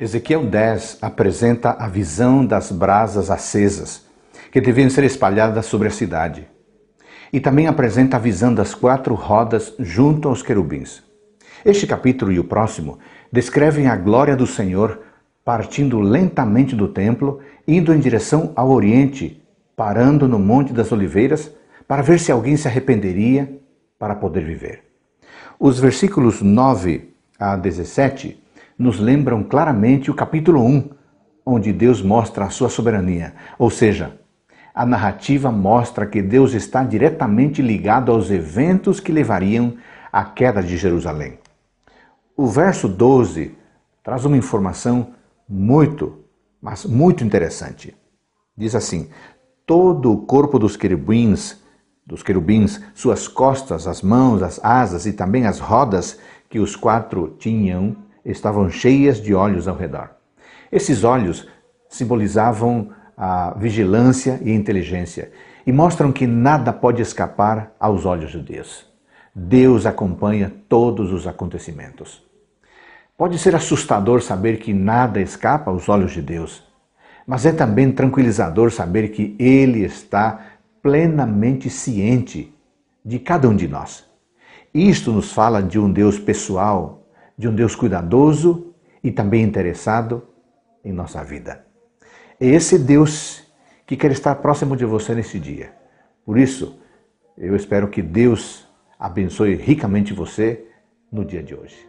Ezequiel 10 apresenta a visão das brasas acesas que deviam ser espalhadas sobre a cidade. E também apresenta a visão das quatro rodas junto aos querubins. Este capítulo e o próximo descrevem a glória do Senhor partindo lentamente do templo, indo em direção ao oriente, parando no Monte das Oliveiras para ver se alguém se arrependeria para poder viver. Os versículos 9 a 17 nos lembram claramente o capítulo 1, onde Deus mostra a sua soberania. Ou seja, a narrativa mostra que Deus está diretamente ligado aos eventos que levariam à queda de Jerusalém. O verso 12 traz uma informação muito, mas muito interessante. Diz assim: Todo o corpo dos querubins, dos querubins, suas costas, as mãos, as asas e também as rodas que os quatro tinham estavam cheias de olhos ao redor. Esses olhos simbolizavam a vigilância e a inteligência e mostram que nada pode escapar aos olhos de Deus. Deus acompanha todos os acontecimentos. Pode ser assustador saber que nada escapa aos olhos de Deus, mas é também tranquilizador saber que Ele está plenamente ciente de cada um de nós. Isto nos fala de um Deus pessoal, de um Deus cuidadoso e também interessado em nossa vida. É esse Deus que quer estar próximo de você nesse dia. Por isso, eu espero que Deus abençoe ricamente você no dia de hoje.